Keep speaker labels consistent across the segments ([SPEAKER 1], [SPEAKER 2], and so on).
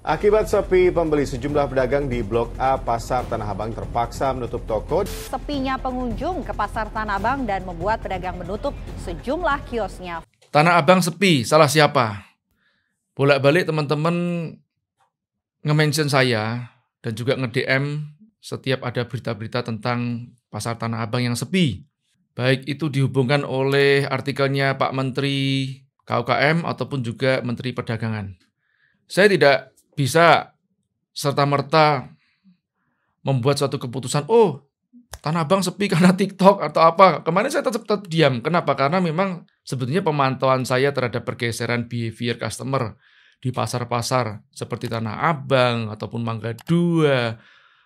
[SPEAKER 1] Akibat sepi pembeli, sejumlah pedagang di Blok A Pasar Tanah Abang terpaksa menutup toko. Sepinya pengunjung ke Pasar Tanah Abang dan membuat pedagang menutup sejumlah kiosnya. Tanah Abang sepi, salah siapa? Bolak-balik teman-teman nge-mention saya dan juga nge-DM setiap ada berita-berita tentang Pasar Tanah Abang yang sepi. Baik itu dihubungkan oleh artikelnya Pak Menteri KUKM ataupun juga Menteri Perdagangan. Saya tidak bisa serta-merta membuat suatu keputusan, oh Tanah Abang sepi karena TikTok atau apa. Kemarin saya tetap, tetap diam. Kenapa? Karena memang sebetulnya pemantauan saya terhadap pergeseran behavior customer di pasar-pasar seperti Tanah Abang ataupun Mangga Dua,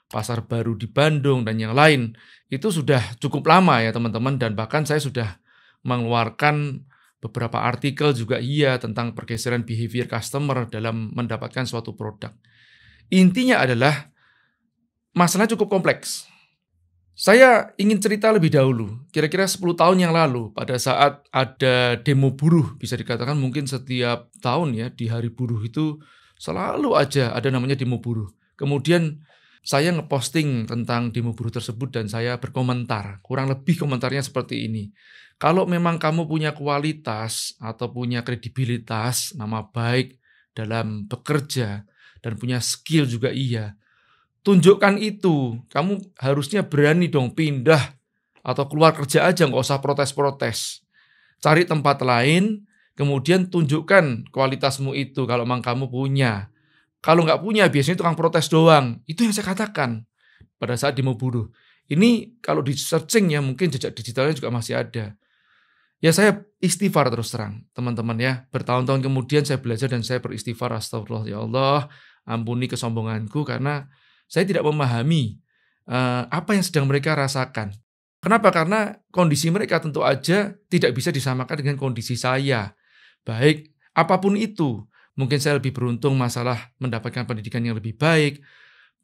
[SPEAKER 1] pasar baru di Bandung dan yang lain itu sudah cukup lama ya teman-teman dan bahkan saya sudah mengeluarkan beberapa artikel juga iya tentang pergeseran behavior customer dalam mendapatkan suatu produk. Intinya adalah masalah cukup kompleks. Saya ingin cerita lebih dahulu, kira-kira 10 tahun yang lalu pada saat ada demo buruh, bisa dikatakan mungkin setiap tahun ya di hari buruh itu selalu aja ada namanya demo buruh. Kemudian saya ngeposting tentang demo buruh tersebut dan saya berkomentar. Kurang lebih komentarnya seperti ini. Kalau memang kamu punya kualitas atau punya kredibilitas, nama baik dalam bekerja, dan punya skill juga iya, tunjukkan itu. Kamu harusnya berani dong pindah atau keluar kerja aja, nggak usah protes-protes. Cari tempat lain, kemudian tunjukkan kualitasmu itu kalau memang kamu punya kalau nggak punya, biasanya tukang protes doang. Itu yang saya katakan pada saat demo buruh. Ini kalau di searching ya mungkin jejak digitalnya juga masih ada. Ya saya istighfar terus terang teman-teman ya. Bertahun-tahun kemudian saya belajar dan saya beristighfar. Astagfirullah ya Allah ampuni kesombonganku karena saya tidak memahami uh, apa yang sedang mereka rasakan. Kenapa? Karena kondisi mereka tentu aja tidak bisa disamakan dengan kondisi saya. Baik, apapun itu. Mungkin saya lebih beruntung masalah mendapatkan pendidikan yang lebih baik.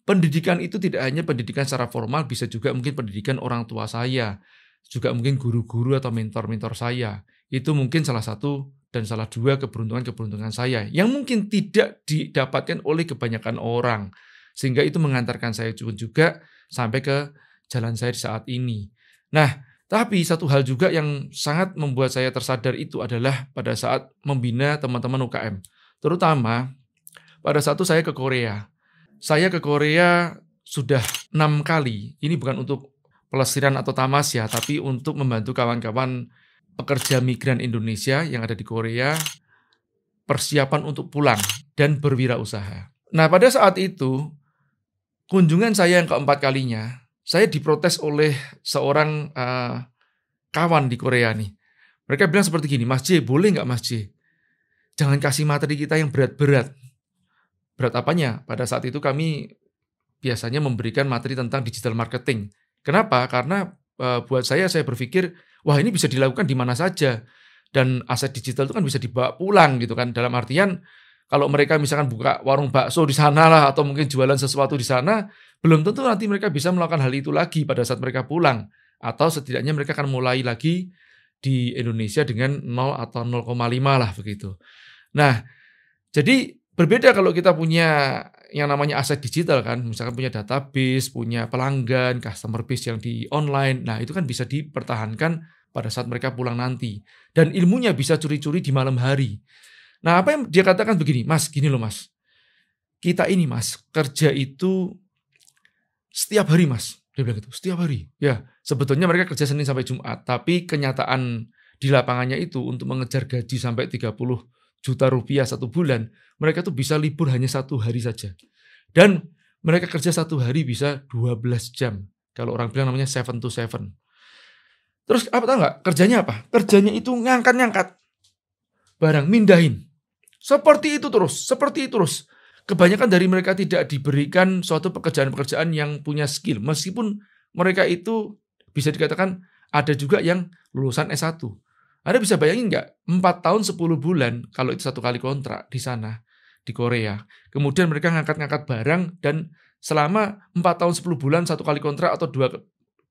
[SPEAKER 1] Pendidikan itu tidak hanya pendidikan secara formal, bisa juga mungkin pendidikan orang tua saya, juga mungkin guru-guru atau mentor-mentor saya. Itu mungkin salah satu dan salah dua keberuntungan-keberuntungan saya yang mungkin tidak didapatkan oleh kebanyakan orang. Sehingga itu mengantarkan saya juga sampai ke jalan saya di saat ini. Nah, tapi satu hal juga yang sangat membuat saya tersadar itu adalah pada saat membina teman-teman UKM. Terutama pada satu saya ke Korea. Saya ke Korea sudah enam kali. Ini bukan untuk pelesiran atau tamas ya, tapi untuk membantu kawan-kawan pekerja migran Indonesia yang ada di Korea persiapan untuk pulang dan berwirausaha. Nah, pada saat itu kunjungan saya yang keempat kalinya, saya diprotes oleh seorang uh, kawan di Korea nih. Mereka bilang seperti gini, Mas J, boleh nggak Mas J? jangan kasih materi kita yang berat-berat. Berat apanya? Pada saat itu kami biasanya memberikan materi tentang digital marketing. Kenapa? Karena eh, buat saya saya berpikir, wah ini bisa dilakukan di mana saja dan aset digital itu kan bisa dibawa pulang gitu kan dalam artian kalau mereka misalkan buka warung bakso di sana lah atau mungkin jualan sesuatu di sana belum tentu nanti mereka bisa melakukan hal itu lagi pada saat mereka pulang atau setidaknya mereka akan mulai lagi di Indonesia dengan 0 atau 0,5 lah begitu. Nah, jadi berbeda kalau kita punya yang namanya aset digital kan, misalkan punya database, punya pelanggan, customer base yang di online. Nah, itu kan bisa dipertahankan pada saat mereka pulang nanti. Dan ilmunya bisa curi-curi di malam hari. Nah, apa yang dia katakan begini, Mas, gini loh Mas. Kita ini Mas, kerja itu setiap hari Mas. Dia bilang gitu, setiap hari. Ya, sebetulnya mereka kerja Senin sampai Jumat, tapi kenyataan di lapangannya itu untuk mengejar gaji sampai 30 juta rupiah satu bulan, mereka tuh bisa libur hanya satu hari saja. Dan mereka kerja satu hari bisa 12 jam. Kalau orang bilang namanya seven to seven. Terus apa tau gak? Kerjanya apa? Kerjanya itu ngangkat-ngangkat barang, mindahin. Seperti itu terus, seperti itu terus. Kebanyakan dari mereka tidak diberikan suatu pekerjaan-pekerjaan yang punya skill. Meskipun mereka itu bisa dikatakan ada juga yang lulusan S1 anda bisa bayangin nggak? 4 tahun 10 bulan kalau itu satu kali kontrak di sana, di Korea. Kemudian mereka ngangkat-ngangkat barang dan selama 4 tahun 10 bulan satu kali kontrak atau dua,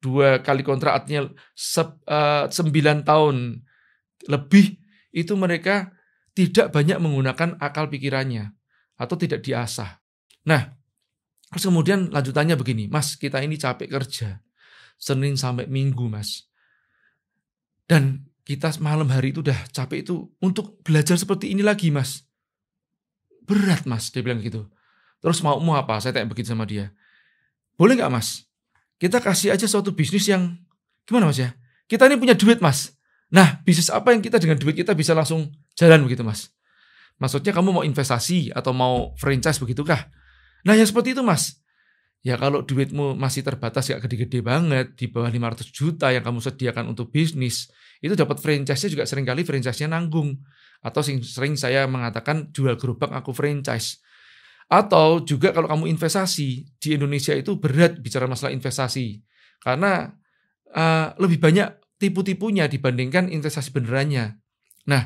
[SPEAKER 1] dua kali kontrak artinya se, uh, 9 tahun lebih itu mereka tidak banyak menggunakan akal pikirannya atau tidak diasah. Nah, terus kemudian lanjutannya begini, Mas, kita ini capek kerja. Senin sampai Minggu, Mas. Dan kita semalam hari itu udah capek itu untuk belajar seperti ini lagi mas berat mas dia bilang gitu terus mau mau apa saya tanya begitu sama dia boleh nggak mas kita kasih aja suatu bisnis yang gimana mas ya kita ini punya duit mas nah bisnis apa yang kita dengan duit kita bisa langsung jalan begitu mas maksudnya kamu mau investasi atau mau franchise begitukah nah yang seperti itu mas Ya kalau duitmu masih terbatas gak gede-gede banget di bawah 500 juta yang kamu sediakan untuk bisnis, itu dapat franchise-nya juga seringkali franchise-nya nanggung. Atau sering saya mengatakan jual gerobak aku franchise. Atau juga kalau kamu investasi, di Indonesia itu berat bicara masalah investasi. Karena uh, lebih banyak tipu-tipunya dibandingkan investasi benerannya. Nah,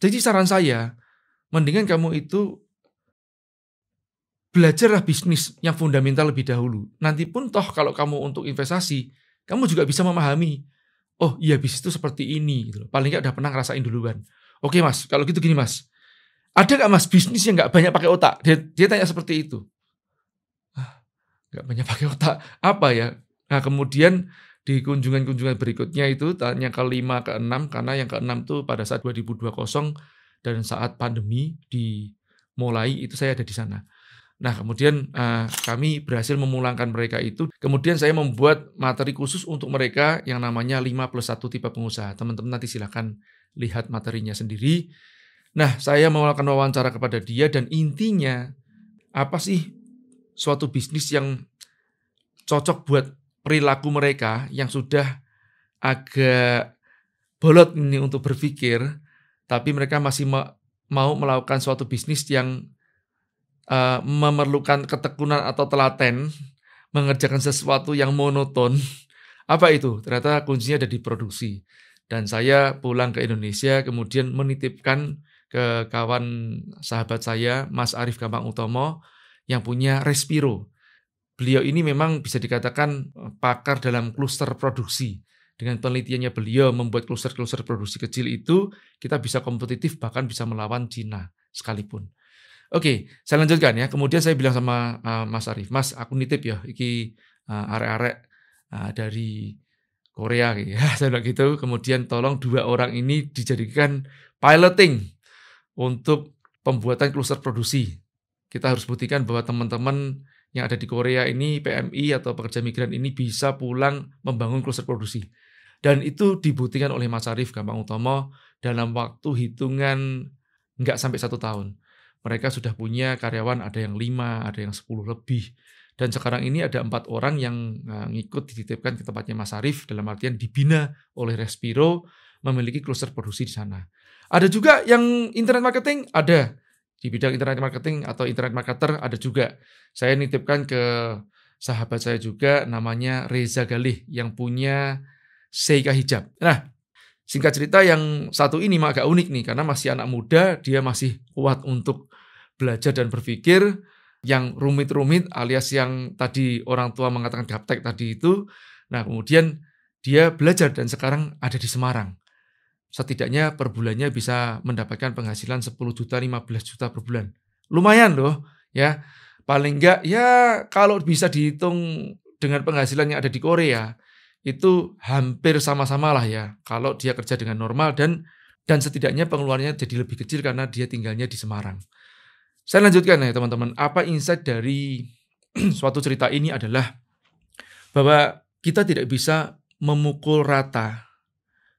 [SPEAKER 1] jadi saran saya, mendingan kamu itu belajarlah bisnis yang fundamental lebih dahulu. Nanti pun toh kalau kamu untuk investasi, kamu juga bisa memahami, oh iya bisnis itu seperti ini. Gitu. Paling nggak udah pernah ngerasain duluan. Oke mas, kalau gitu gini mas, ada nggak mas bisnis yang nggak banyak pakai otak? Dia, dia tanya seperti itu. Ah, nggak ah, banyak pakai otak, apa ya? Nah kemudian di kunjungan-kunjungan berikutnya itu tanya ke ke enam karena yang ke enam tuh pada saat 2020 dan saat pandemi dimulai itu saya ada di sana Nah, kemudian uh, kami berhasil memulangkan mereka itu. Kemudian saya membuat materi khusus untuk mereka yang namanya 5 plus 1 tipe pengusaha. Teman-teman nanti silahkan lihat materinya sendiri. Nah, saya melakukan wawancara kepada dia dan intinya apa sih suatu bisnis yang cocok buat perilaku mereka yang sudah agak bolot ini untuk berpikir, tapi mereka masih mau melakukan suatu bisnis yang uh, memerlukan ketekunan atau telaten mengerjakan sesuatu yang monoton. Apa itu? Ternyata kuncinya ada di produksi. Dan saya pulang ke Indonesia kemudian menitipkan ke kawan sahabat saya Mas Arief Gampang Utomo yang punya Respiro. Beliau ini memang bisa dikatakan eh, pakar dalam kluster produksi. Dengan penelitiannya beliau membuat kluster-kluster produksi kecil itu, kita bisa kompetitif bahkan bisa melawan Cina sekalipun. Oke, saya lanjutkan ya. Kemudian saya bilang sama uh, Mas Arif, Mas aku nitip ya, iki uh, arek-arek uh, dari Korea gitu Ya. saya bilang gitu. Kemudian tolong dua orang ini dijadikan piloting untuk pembuatan kluster produksi. Kita harus buktikan bahwa teman-teman yang ada di Korea ini PMI atau pekerja migran ini bisa pulang membangun kluster produksi. Dan itu dibuktikan oleh Mas Arif Gampang Utomo dalam waktu hitungan nggak sampai satu tahun mereka sudah punya karyawan ada yang lima, ada yang sepuluh lebih. Dan sekarang ini ada empat orang yang eh, ngikut dititipkan ke tempatnya Mas Arif dalam artian dibina oleh Respiro memiliki kluster produksi di sana. Ada juga yang internet marketing, ada di bidang internet marketing atau internet marketer ada juga. Saya nitipkan ke sahabat saya juga namanya Reza Galih yang punya Seika Hijab. Nah, singkat cerita yang satu ini mah agak unik nih karena masih anak muda, dia masih kuat untuk belajar dan berpikir yang rumit-rumit alias yang tadi orang tua mengatakan gaptek tadi itu. Nah, kemudian dia belajar dan sekarang ada di Semarang. Setidaknya per bulannya bisa mendapatkan penghasilan 10 juta, 15 juta per bulan. Lumayan loh, ya. Paling enggak ya kalau bisa dihitung dengan penghasilan yang ada di Korea itu hampir sama-sama lah ya kalau dia kerja dengan normal dan dan setidaknya pengeluarannya jadi lebih kecil karena dia tinggalnya di Semarang. Saya lanjutkan ya teman-teman, apa insight dari suatu cerita ini adalah bahwa kita tidak bisa memukul rata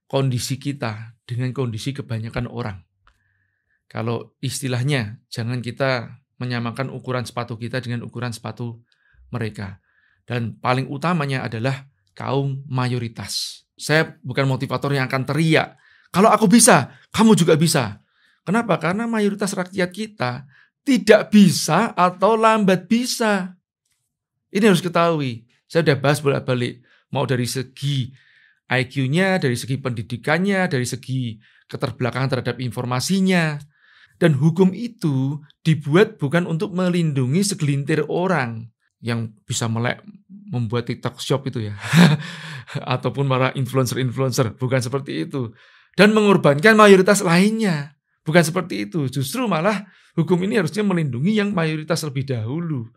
[SPEAKER 1] kondisi kita dengan kondisi kebanyakan orang. Kalau istilahnya, jangan kita menyamakan ukuran sepatu kita dengan ukuran sepatu mereka. Dan paling utamanya adalah kaum mayoritas. Saya bukan motivator yang akan teriak, kalau aku bisa, kamu juga bisa. Kenapa? Karena mayoritas rakyat kita tidak bisa atau lambat bisa. Ini harus ketahui. Saya sudah bahas bolak-balik. Mau dari segi IQ-nya, dari segi pendidikannya, dari segi keterbelakangan terhadap informasinya. Dan hukum itu dibuat bukan untuk melindungi segelintir orang yang bisa melek membuat TikTok shop itu ya. Ataupun para influencer-influencer. Bukan seperti itu. Dan mengorbankan mayoritas lainnya. Bukan seperti itu, justru malah hukum ini harusnya melindungi yang mayoritas lebih dahulu.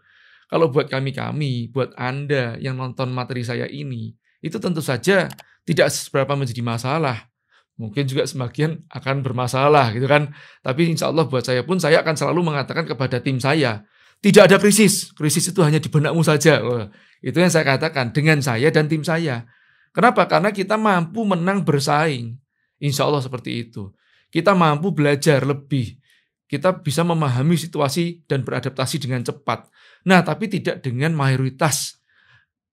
[SPEAKER 1] Kalau buat kami-kami, buat Anda yang nonton materi saya ini, itu tentu saja tidak seberapa menjadi masalah. Mungkin juga sebagian akan bermasalah gitu kan. Tapi insya Allah buat saya pun, saya akan selalu mengatakan kepada tim saya, tidak ada krisis, krisis itu hanya di benakmu saja. Loh. Itu yang saya katakan dengan saya dan tim saya. Kenapa? Karena kita mampu menang bersaing. Insya Allah seperti itu kita mampu belajar lebih. Kita bisa memahami situasi dan beradaptasi dengan cepat. Nah, tapi tidak dengan mayoritas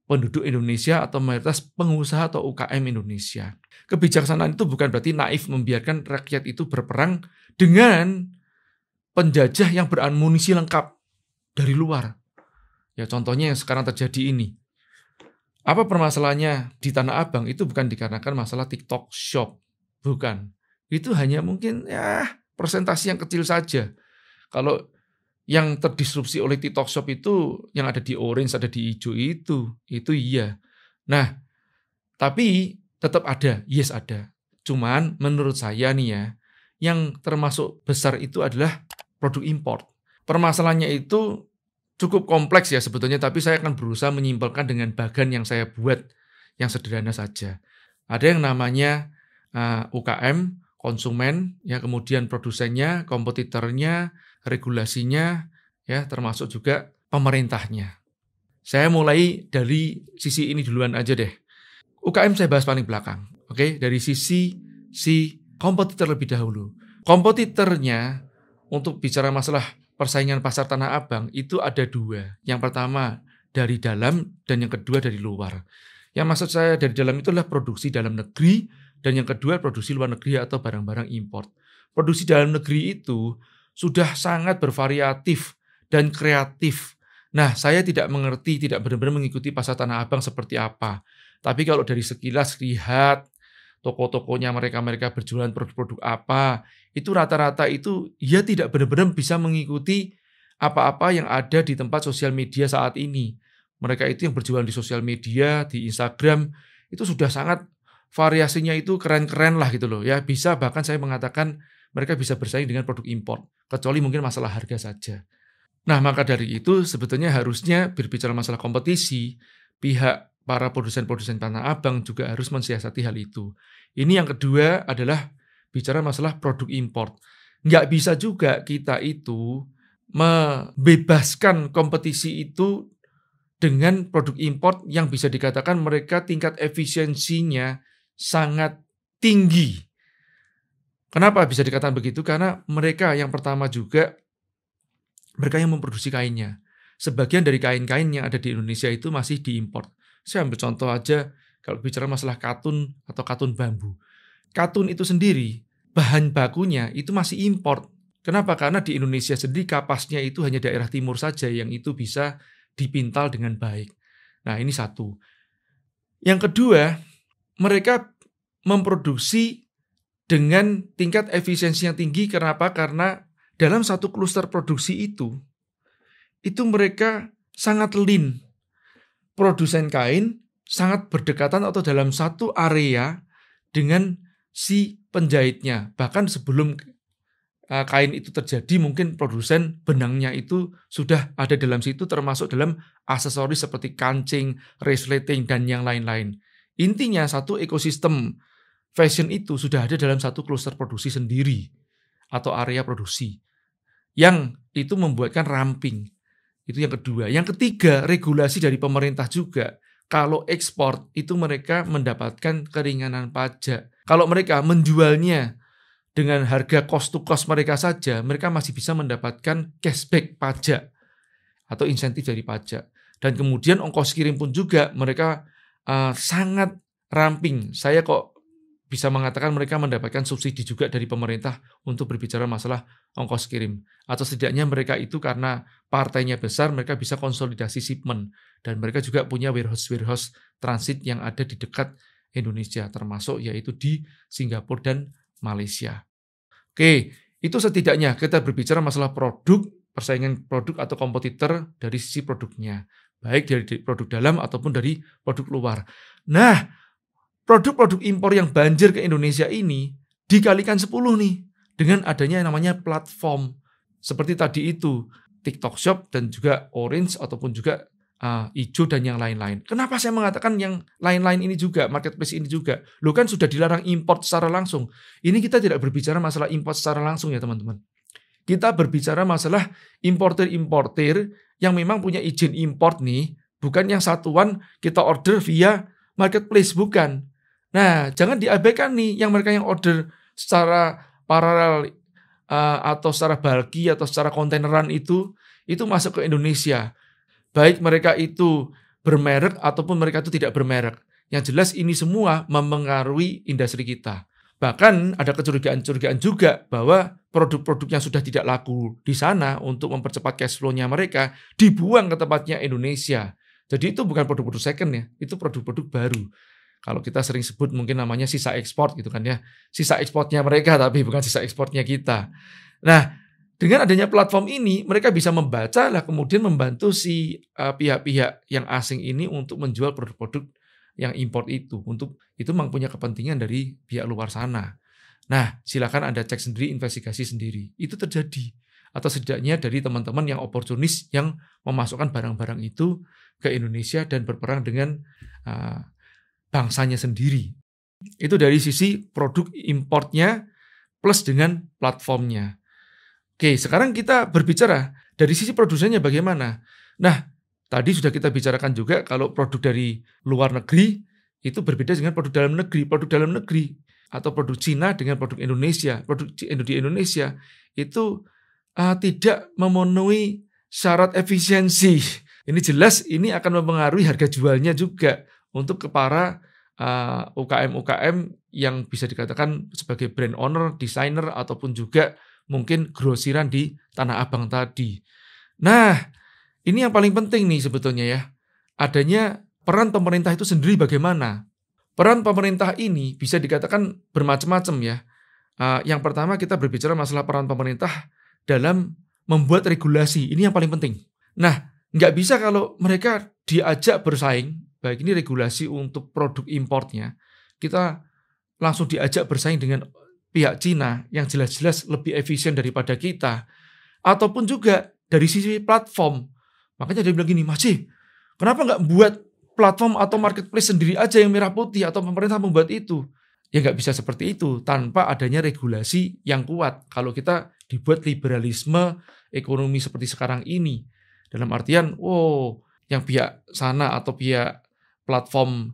[SPEAKER 1] penduduk Indonesia atau mayoritas pengusaha atau UKM Indonesia. Kebijaksanaan itu bukan berarti naif membiarkan rakyat itu berperang dengan penjajah yang beramunisi lengkap dari luar. Ya contohnya yang sekarang terjadi ini. Apa permasalahannya di Tanah Abang itu bukan dikarenakan masalah TikTok Shop, bukan itu hanya mungkin ya persentase yang kecil saja. Kalau yang terdisrupsi oleh TikTok Shop itu yang ada di orange, ada di hijau itu, itu iya. Nah, tapi tetap ada, yes ada. Cuman menurut saya nih ya, yang termasuk besar itu adalah produk import. Permasalahannya itu cukup kompleks ya sebetulnya, tapi saya akan berusaha menyimpulkan dengan bagan yang saya buat yang sederhana saja. Ada yang namanya uh, eh, UKM, konsumen, ya kemudian produsennya, kompetitornya, regulasinya, ya termasuk juga pemerintahnya. Saya mulai dari sisi ini duluan aja deh. UKM saya bahas paling belakang. Oke, okay? dari sisi si kompetitor lebih dahulu. Kompetitornya untuk bicara masalah persaingan pasar tanah abang itu ada dua. Yang pertama dari dalam dan yang kedua dari luar. Yang maksud saya dari dalam itulah produksi dalam negeri dan yang kedua produksi luar negeri atau barang-barang import. Produksi dalam negeri itu sudah sangat bervariatif dan kreatif. Nah, saya tidak mengerti, tidak benar-benar mengikuti pasar Tanah Abang seperti apa. Tapi kalau dari sekilas lihat toko-tokonya mereka-mereka berjualan produk-produk apa, itu rata-rata itu ya tidak benar-benar bisa mengikuti apa-apa yang ada di tempat sosial media saat ini. Mereka itu yang berjualan di sosial media, di Instagram, itu sudah sangat variasinya itu keren-keren lah gitu loh ya bisa bahkan saya mengatakan mereka bisa bersaing dengan produk impor kecuali mungkin masalah harga saja nah maka dari itu sebetulnya harusnya berbicara masalah kompetisi pihak para produsen-produsen tanah abang juga harus mensiasati hal itu ini yang kedua adalah bicara masalah produk impor nggak bisa juga kita itu membebaskan kompetisi itu dengan produk impor yang bisa dikatakan mereka tingkat efisiensinya sangat tinggi. Kenapa bisa dikatakan begitu? Karena mereka yang pertama juga mereka yang memproduksi kainnya. Sebagian dari kain-kain yang ada di Indonesia itu masih diimpor. Saya ambil contoh aja kalau bicara masalah katun atau katun bambu. Katun itu sendiri bahan bakunya itu masih import. Kenapa? Karena di Indonesia sendiri kapasnya itu hanya daerah timur saja yang itu bisa dipintal dengan baik. Nah, ini satu. Yang kedua, mereka memproduksi dengan tingkat efisiensi yang tinggi. Kenapa? Karena dalam satu kluster produksi itu, itu mereka sangat lean. Produsen kain sangat berdekatan atau dalam satu area dengan si penjahitnya. Bahkan sebelum eh, kain itu terjadi, mungkin produsen benangnya itu sudah ada dalam situ termasuk dalam aksesoris seperti kancing, resleting, dan yang lain-lain. Intinya satu ekosistem fashion itu sudah ada dalam satu kluster produksi sendiri atau area produksi yang itu membuatkan ramping. Itu yang kedua. Yang ketiga, regulasi dari pemerintah juga. Kalau ekspor itu mereka mendapatkan keringanan pajak. Kalau mereka menjualnya dengan harga cost to cost mereka saja, mereka masih bisa mendapatkan cashback pajak atau insentif dari pajak. Dan kemudian ongkos kirim pun juga mereka uh, sangat ramping. Saya kok bisa mengatakan mereka mendapatkan subsidi juga dari pemerintah untuk berbicara masalah ongkos kirim. Atau setidaknya mereka itu karena partainya besar, mereka bisa konsolidasi shipment. Dan mereka juga punya warehouse-warehouse transit yang ada di dekat Indonesia, termasuk yaitu di Singapura dan Malaysia. Oke, itu setidaknya kita berbicara masalah produk, persaingan produk atau kompetitor dari sisi produknya baik dari produk dalam ataupun dari produk luar. Nah, produk-produk impor yang banjir ke Indonesia ini dikalikan 10 nih dengan adanya yang namanya platform seperti tadi itu TikTok Shop dan juga Orange ataupun juga uh, ah, hijau dan yang lain-lain. Kenapa saya mengatakan yang lain-lain ini juga marketplace ini juga? Lo kan sudah dilarang import secara langsung. Ini kita tidak berbicara masalah import secara langsung ya teman-teman kita berbicara masalah importer-importer yang memang punya izin import nih, bukan yang satuan kita order via marketplace bukan. Nah, jangan diabaikan nih yang mereka yang order secara paralel uh, atau secara balki atau secara kontaineran itu itu masuk ke Indonesia. Baik mereka itu bermerek ataupun mereka itu tidak bermerek. Yang jelas ini semua memengaruhi industri kita. Bahkan ada kecurigaan-kecurigaan juga bahwa produk-produk yang sudah tidak laku di sana untuk mempercepat cash flow-nya mereka dibuang ke tempatnya Indonesia. Jadi itu bukan produk-produk second ya, itu produk-produk baru. Kalau kita sering sebut mungkin namanya sisa ekspor gitu kan ya. Sisa ekspornya mereka tapi bukan sisa ekspornya kita. Nah, dengan adanya platform ini mereka bisa membaca lah kemudian membantu si eh, pihak-pihak uh, yang asing ini untuk menjual produk-produk yang import itu untuk itu memang punya kepentingan dari pihak luar sana. Nah, silakan Anda cek sendiri, investigasi sendiri. Itu terjadi atau setidaknya dari teman-teman yang oportunis yang memasukkan barang-barang itu ke Indonesia dan berperang dengan uh, bangsanya sendiri. Itu dari sisi produk importnya plus dengan platformnya. Oke, sekarang kita berbicara dari sisi produsennya bagaimana. Nah, Tadi sudah kita bicarakan juga kalau produk dari luar negeri itu berbeda dengan produk dalam negeri. Produk dalam negeri atau produk Cina dengan produk Indonesia, produk di Indonesia itu uh, tidak memenuhi syarat efisiensi. Ini jelas ini akan mempengaruhi harga jualnya juga untuk ke para ah, UKM-UKM uh, yang bisa dikatakan sebagai brand owner, desainer ataupun juga mungkin grosiran di Tanah Abang tadi. Nah, ini yang paling penting nih sebetulnya ya. Adanya peran pemerintah itu sendiri bagaimana? Peran pemerintah ini bisa dikatakan bermacam-macam ya. Eh, yang pertama kita berbicara masalah peran pemerintah dalam membuat regulasi. Ini yang paling penting. Nah, nggak bisa kalau mereka diajak bersaing, baik ini regulasi untuk produk importnya, kita langsung diajak bersaing dengan pihak Cina yang jelas-jelas lebih efisien daripada kita. Ataupun juga dari sisi platform, Makanya dia bilang gini, Mas kenapa nggak buat platform atau marketplace sendiri aja yang merah putih atau pemerintah membuat itu? Ya nggak bisa seperti itu tanpa adanya regulasi yang kuat. Kalau kita dibuat liberalisme ekonomi seperti sekarang ini, dalam artian, wow, yang pihak sana atau pihak platform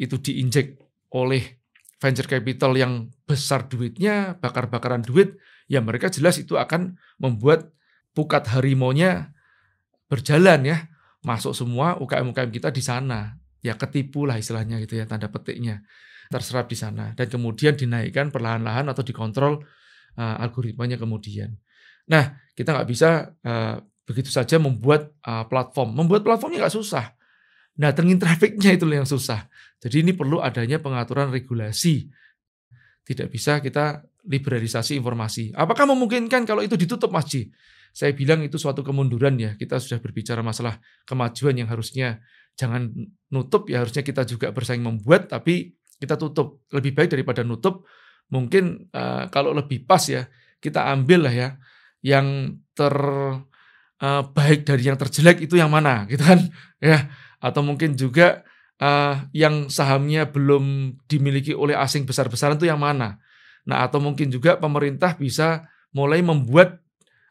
[SPEAKER 1] itu diinjek oleh venture capital yang besar duitnya, bakar-bakaran duit, ya mereka jelas itu akan membuat pukat harimonya berjalan ya, masuk semua UKM-UKM kita di sana. Ya ketipu lah istilahnya gitu ya, tanda petiknya. Terserap di sana. Dan kemudian dinaikkan perlahan-lahan atau dikontrol uh, eh, algoritmanya kemudian. Nah, kita nggak bisa uh, begitu saja membuat uh, platform. Membuat platformnya nggak susah. Nah, tengin trafiknya itu yang susah. Jadi ini perlu adanya pengaturan regulasi. Tidak bisa kita liberalisasi informasi. Apakah memungkinkan kalau itu ditutup masjid? Saya bilang itu suatu kemunduran ya. Kita sudah berbicara masalah kemajuan yang harusnya jangan nutup ya harusnya kita juga bersaing membuat tapi kita tutup. Lebih baik daripada nutup mungkin uh, kalau lebih pas ya kita ambil lah ya yang terbaik eh, uh, dari yang terjelek itu yang mana gitu kan ya atau mungkin juga uh, yang sahamnya belum dimiliki oleh asing besar-besaran itu yang mana nah atau mungkin juga pemerintah bisa mulai membuat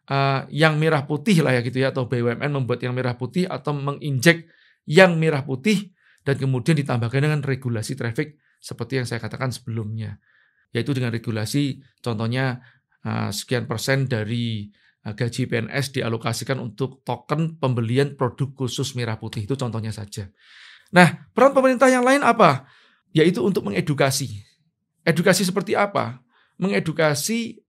[SPEAKER 1] Eh, yang merah putih lah ya gitu ya atau BUMN membuat yang merah putih atau menginjek yang merah putih dan kemudian ditambahkan dengan regulasi traffic seperti yang saya katakan sebelumnya yaitu dengan regulasi contohnya uh, sekian persen dari uh, gaji PNS dialokasikan untuk token pembelian produk khusus merah putih itu contohnya saja. Nah, peran pemerintah yang lain apa? Yaitu untuk mengedukasi. Edukasi seperti apa? Mengedukasi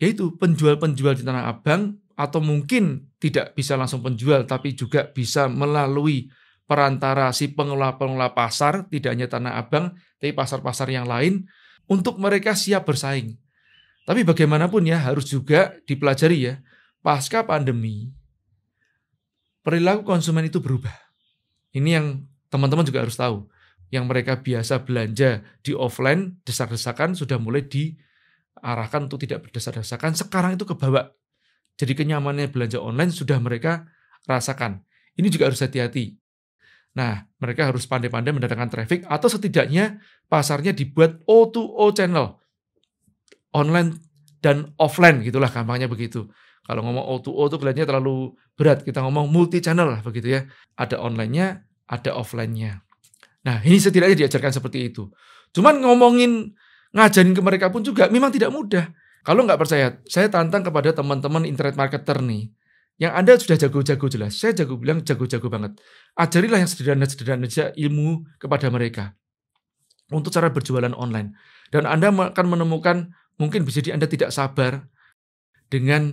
[SPEAKER 1] yaitu penjual-penjual di Tanah Abang atau mungkin tidak bisa langsung penjual tapi juga bisa melalui perantara si pengelola-pengelola pasar tidak hanya Tanah Abang tapi pasar-pasar yang lain untuk mereka siap bersaing. Tapi bagaimanapun ya harus juga dipelajari ya pasca pandemi perilaku konsumen itu berubah. Ini yang teman-teman juga harus tahu. Yang mereka biasa belanja di offline, desak-desakan sudah mulai di arahkan untuk tidak berdasar dasarkan Sekarang itu kebawa. Jadi kenyamanannya belanja online sudah mereka rasakan. Ini juga harus hati-hati. Nah, mereka harus pandai-pandai mendatangkan traffic atau setidaknya pasarnya dibuat O2O channel. Online dan offline gitulah gampangnya begitu. Kalau ngomong O2O itu kelihatannya terlalu berat. Kita ngomong multi channel lah begitu ya. Ada onlinenya ada offline-nya. Nah, ini setidaknya diajarkan seperti itu. Cuman ngomongin ngajarin ke mereka pun juga memang tidak mudah. Kalau nggak percaya, saya tantang kepada teman-teman internet marketer nih. Yang Anda sudah jago-jago jelas. Saya jago bilang jago-jago banget. Ajarilah yang sederhana-sederhana saja ilmu kepada mereka. Untuk cara berjualan online. Dan Anda akan menemukan mungkin bisa jadi Anda tidak sabar dengan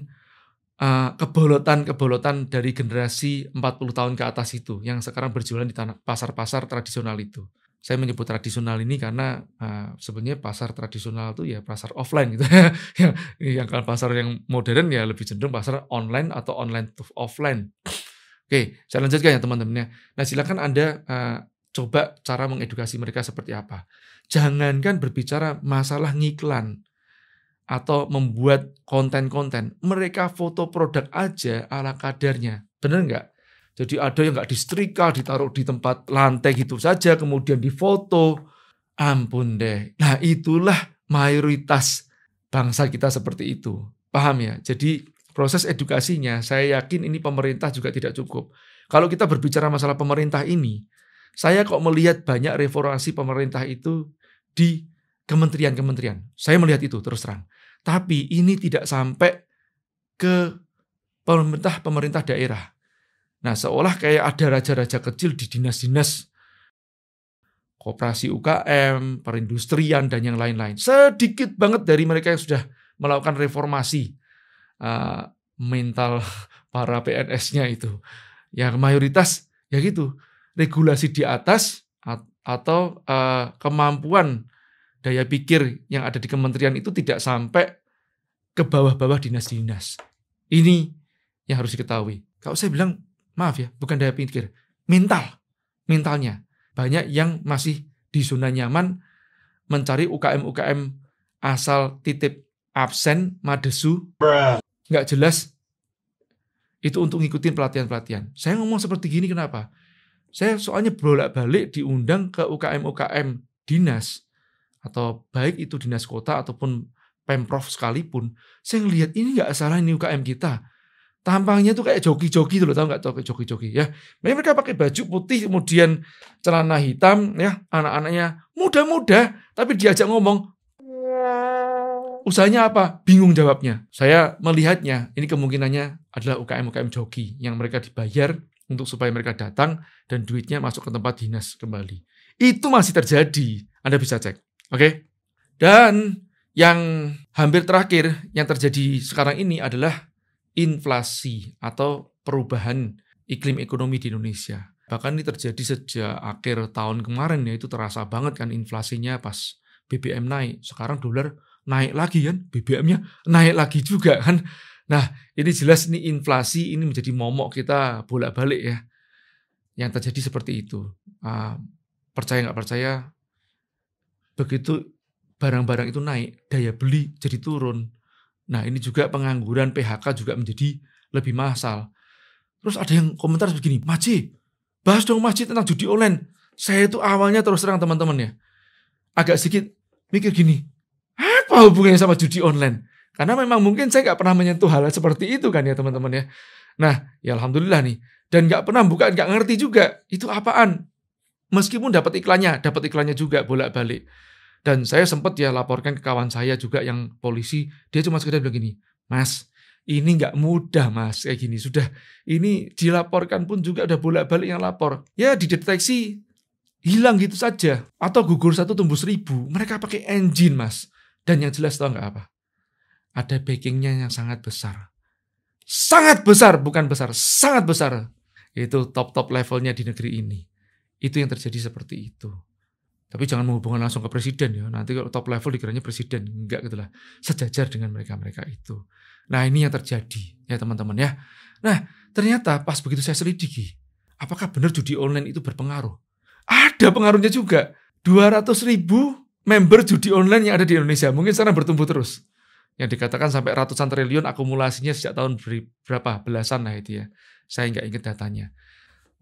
[SPEAKER 1] eh, kebolotan-kebolotan uh, dari generasi 40 tahun ke atas itu yang sekarang berjualan di pasar-pasar tradisional itu saya menyebut tradisional ini karena uh, sebenarnya pasar tradisional itu ya pasar offline gitu ya. yang kalau pasar yang modern ya lebih cenderung pasar online atau online to offline oke saya lanjutkan ya teman-temannya nah silahkan anda uh, coba cara mengedukasi mereka seperti apa jangankan berbicara masalah ngiklan atau membuat konten-konten mereka foto produk aja ala kadarnya bener nggak jadi ada yang nggak disetrika, ditaruh di tempat lantai gitu saja, kemudian difoto. Ampun deh. Nah itulah mayoritas bangsa kita seperti itu. Paham ya? Jadi proses edukasinya, saya yakin ini pemerintah juga tidak cukup. Kalau kita berbicara masalah pemerintah ini, saya kok melihat banyak reformasi pemerintah itu di kementerian-kementerian. Saya melihat itu terus terang. Tapi ini tidak sampai ke pemerintah-pemerintah daerah Nah, seolah kayak ada raja-raja kecil di dinas-dinas koperasi UKM, perindustrian, dan yang lain-lain. Sedikit banget dari mereka yang sudah melakukan reformasi uh, mental para PNS-nya itu. Ya, mayoritas ya gitu. Regulasi di atas atau uh, kemampuan daya pikir yang ada di kementerian itu tidak sampai ke bawah-bawah dinas-dinas. Ini yang harus diketahui. Kalau saya bilang maaf ya, bukan daya pikir, mental, mentalnya. Banyak yang masih di zona nyaman mencari UKM-UKM asal titip absen, madesu, nggak jelas, itu untuk ngikutin pelatihan-pelatihan. Saya ngomong seperti gini kenapa? Saya soalnya bolak-balik diundang ke UKM-UKM dinas, atau baik itu dinas kota ataupun Pemprov sekalipun, saya ngelihat ini nggak salah ini UKM kita tampangnya tuh kayak joki-joki tuh loh, tau nggak tahu joki-joki ya. Mereka pakai baju putih, kemudian celana hitam ya, anak-anaknya muda-muda, tapi diajak ngomong. Usahanya apa? Bingung jawabnya. Saya melihatnya, ini kemungkinannya adalah UKM-UKM joki yang mereka dibayar untuk supaya mereka datang dan duitnya masuk ke tempat dinas kembali. Itu masih terjadi. Anda bisa cek. Oke? Okay? Dan yang hampir terakhir yang terjadi sekarang ini adalah inflasi atau perubahan iklim ekonomi di Indonesia. Bahkan ini terjadi sejak akhir tahun kemarin ya, itu terasa banget kan inflasinya pas BBM naik. Sekarang dolar naik lagi kan, BBM-nya naik lagi juga kan. Nah, ini jelas ini inflasi ini menjadi momok kita bolak-balik ya. Yang terjadi seperti itu. Uh, percaya nggak percaya, begitu barang-barang itu naik, daya beli jadi turun. Nah ini juga pengangguran PHK juga menjadi lebih masal. Terus ada yang komentar begini, Maji, bahas dong Maji tentang judi online. Saya itu awalnya terus terang teman-teman ya, agak sedikit mikir gini, apa hubungannya sama judi online? Karena memang mungkin saya nggak pernah menyentuh hal seperti itu kan ya teman-teman ya. Nah, ya alhamdulillah nih. Dan nggak pernah buka, nggak ngerti juga itu apaan. Meskipun dapat iklannya, dapat iklannya juga bolak-balik. Dan saya sempat ya laporkan ke kawan saya juga yang polisi, dia cuma sekedar bilang gini, Mas, ini nggak mudah mas kayak gini sudah ini dilaporkan pun juga udah bolak-balik yang lapor ya dideteksi hilang gitu saja atau gugur satu tumbuh seribu mereka pakai engine mas dan yang jelas tau nggak apa ada backingnya yang sangat besar sangat besar bukan besar sangat besar itu top top levelnya di negeri ini itu yang terjadi seperti itu tapi jangan menghubungkan langsung ke presiden ya. Nanti kalau top level dikiranya presiden, enggak gitu lah. Sejajar dengan mereka-mereka itu. Nah, ini yang terjadi ya teman-teman ya. Nah, ternyata pas begitu saya selidiki, apakah benar judi online itu berpengaruh? Ada pengaruhnya juga. 200 ribu member judi online yang ada di Indonesia. Mungkin sekarang bertumbuh terus. Yang dikatakan sampai ratusan triliun akumulasinya sejak tahun berapa? Belasan lah itu ya. Saya nggak ingat datanya.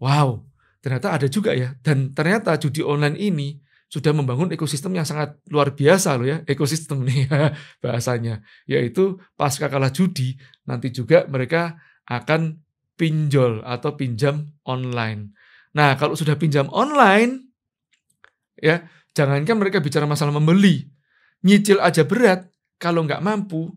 [SPEAKER 1] Wow, ternyata ada juga ya. Dan ternyata judi online ini sudah membangun ekosistem yang sangat luar biasa loh ya ekosistem nih ya, bahasanya yaitu pasca kalah judi nanti juga mereka akan pinjol atau pinjam online. Nah, kalau sudah pinjam online ya jangankan mereka bicara masalah membeli, nyicil aja berat kalau nggak mampu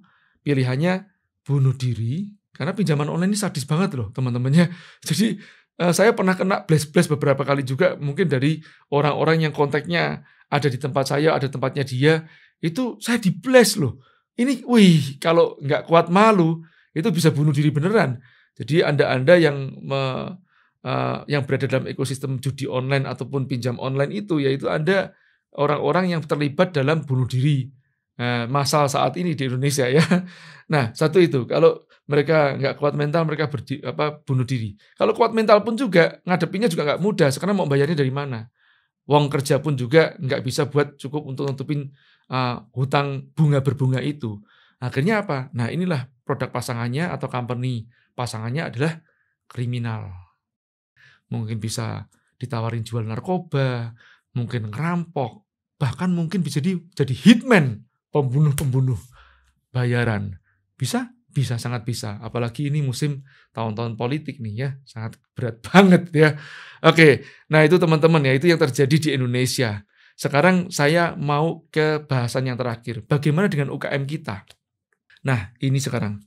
[SPEAKER 1] pilihannya bunuh diri karena pinjaman online ini sadis banget loh teman-temannya. Jadi Eh, saya pernah kena blast-blast beberapa kali juga mungkin dari orang-orang yang kontaknya ada di tempat saya, ada tempatnya dia, itu saya di blast loh. Ini, wih, kalau nggak kuat malu, itu bisa bunuh diri beneran. Jadi Anda-Anda yang me, uh, yang berada dalam ekosistem judi online ataupun pinjam online itu, yaitu Anda orang-orang yang terlibat dalam bunuh diri, Eh, masal saat ini di Indonesia ya. Nah satu itu kalau mereka nggak kuat mental mereka berdi, apa bunuh diri. Kalau kuat mental pun juga ngadepinnya juga nggak mudah. Sekarang mau bayarnya dari mana? uang kerja pun juga nggak bisa buat cukup untuk nutupin uh, hutang bunga berbunga itu. Akhirnya apa? Nah inilah produk pasangannya atau company pasangannya adalah kriminal. Mungkin bisa ditawarin jual narkoba, mungkin ngerampok, bahkan mungkin bisa jadi, jadi hitman pembunuh-pembunuh bayaran. Bisa? Bisa, sangat bisa. Apalagi ini musim tahun-tahun politik nih ya, sangat berat banget ya. Oke, nah itu teman-teman ya, itu yang terjadi di Indonesia. Sekarang saya mau ke bahasan yang terakhir. Bagaimana dengan UKM kita? Nah, ini sekarang.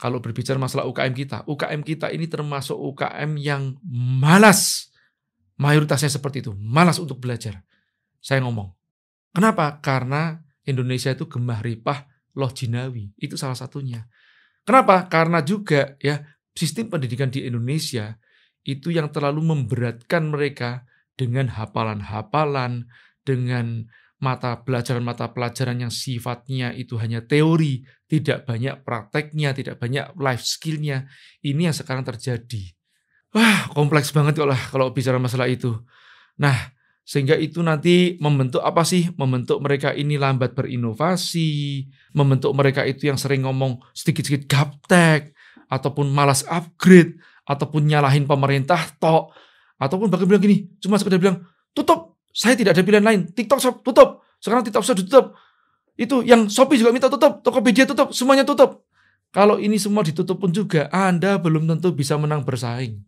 [SPEAKER 1] Kalau berbicara masalah UKM kita, UKM kita ini termasuk UKM yang malas. Mayoritasnya seperti itu, malas untuk belajar. Saya ngomong. Kenapa? Karena Indonesia itu gemah ripah loh jinawi. Itu salah satunya. Kenapa? Karena juga ya sistem pendidikan di Indonesia itu yang terlalu memberatkan mereka dengan hafalan-hafalan, dengan mata pelajaran-mata pelajaran yang sifatnya itu hanya teori, tidak banyak prakteknya, tidak banyak life skillnya. Ini yang sekarang terjadi. Wah, kompleks banget lah kalau bicara masalah itu. Nah, sehingga itu nanti membentuk apa sih? Membentuk mereka ini lambat berinovasi, membentuk mereka itu yang sering ngomong sedikit-sedikit gaptek, ataupun malas upgrade, ataupun nyalahin pemerintah tok, ataupun bahkan bilang gini, cuma sekedar bilang, tutup, saya tidak ada pilihan lain, TikTok shop tutup, sekarang TikTok shop tutup itu yang Shopee juga minta tutup, Tokopedia tutup, semuanya tutup. Kalau ini semua ditutup pun juga, Anda belum tentu bisa menang bersaing.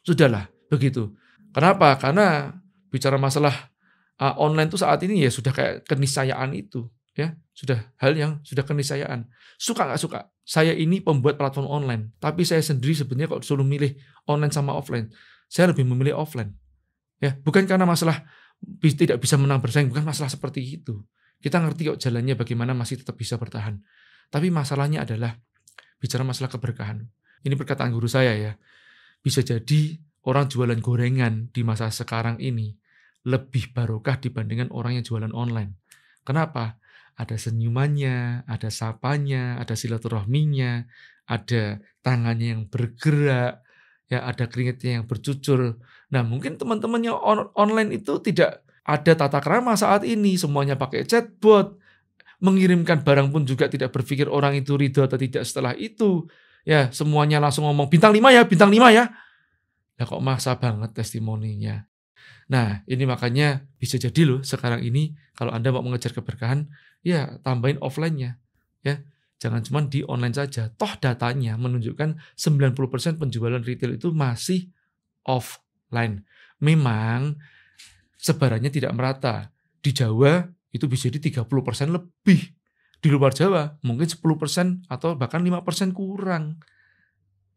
[SPEAKER 1] Sudahlah, begitu. Kenapa? Karena bicara masalah uh, online itu saat ini ya sudah kayak keniscayaan itu ya sudah hal yang sudah keniscayaan suka nggak suka saya ini pembuat platform online tapi saya sendiri sebenarnya kalau disuruh milih online sama offline saya lebih memilih offline ya bukan karena masalah tidak bisa menang bersaing bukan masalah seperti itu kita ngerti kok jalannya bagaimana masih tetap bisa bertahan tapi masalahnya adalah bicara masalah keberkahan ini perkataan guru saya ya bisa jadi orang jualan gorengan di masa sekarang ini lebih barokah dibandingkan orang yang jualan online. Kenapa? Ada senyumannya, ada sapanya, ada silaturahminya, ada tangannya yang bergerak, ya ada keringatnya yang bercucur. Nah, mungkin teman-temannya on online itu tidak ada tata krama saat ini, semuanya pakai chatbot, mengirimkan barang pun juga tidak berpikir orang itu ridho atau tidak setelah itu. Ya, semuanya langsung ngomong bintang lima ya, bintang lima ya. Ya kok masa banget testimoninya. Nah, ini makanya bisa jadi loh sekarang ini kalau Anda mau mengejar keberkahan, ya tambahin offline-nya. Ya, jangan cuma di online saja. Toh datanya menunjukkan 90% penjualan retail itu masih offline. Memang sebarannya tidak merata. Di Jawa itu bisa jadi 30% lebih. Di luar Jawa mungkin 10% atau bahkan 5% kurang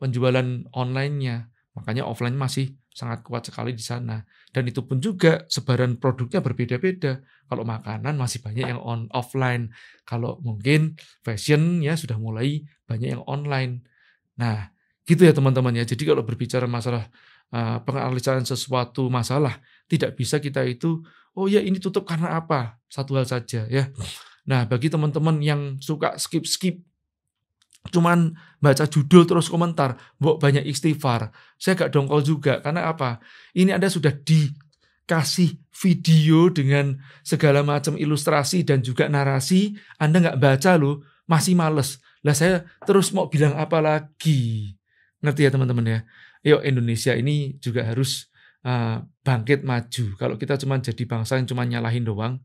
[SPEAKER 1] penjualan online-nya. Makanya offline masih sangat kuat sekali di sana. Dan itu pun juga sebaran produknya berbeda-beda. Kalau makanan masih banyak yang on offline. Kalau mungkin fashion ya sudah mulai banyak yang online. Nah, gitu ya teman-teman ya. Jadi kalau berbicara masalah uh, sesuatu masalah, tidak bisa kita itu oh ya ini tutup karena apa? Satu hal saja ya. Nah, bagi teman-teman yang suka skip-skip cuman baca judul terus komentar, mbok banyak istighfar. Saya gak dongkol juga karena apa? Ini Anda sudah dikasih video dengan segala macam ilustrasi dan juga narasi, Anda nggak baca lo masih males. Lah saya terus mau bilang apa lagi? Ngerti ya teman-teman ya? Yuk Indonesia ini juga harus uh, bangkit maju. Kalau kita cuma jadi bangsa yang cuma nyalahin doang,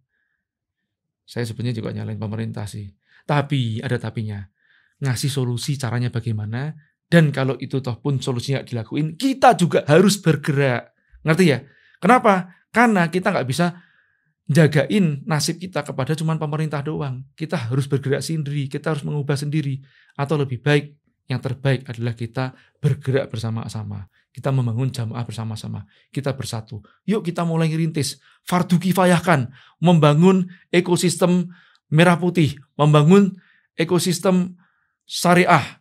[SPEAKER 1] saya sebenarnya juga nyalahin pemerintah sih. Tapi ada tapinya ngasih solusi caranya bagaimana dan kalau itu toh pun solusinya dilakuin kita juga harus bergerak ngerti ya kenapa karena kita nggak bisa jagain nasib kita kepada cuman pemerintah doang kita harus bergerak sendiri kita harus mengubah sendiri atau lebih baik yang terbaik adalah kita bergerak bersama-sama kita membangun jamaah bersama-sama kita bersatu yuk kita mulai rintis fardu kifayahkan membangun ekosistem merah putih membangun ekosistem syariah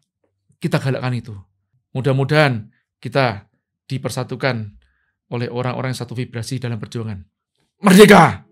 [SPEAKER 1] kita galakkan itu. Mudah-mudahan kita dipersatukan oleh orang-orang yang satu vibrasi dalam perjuangan. Merdeka!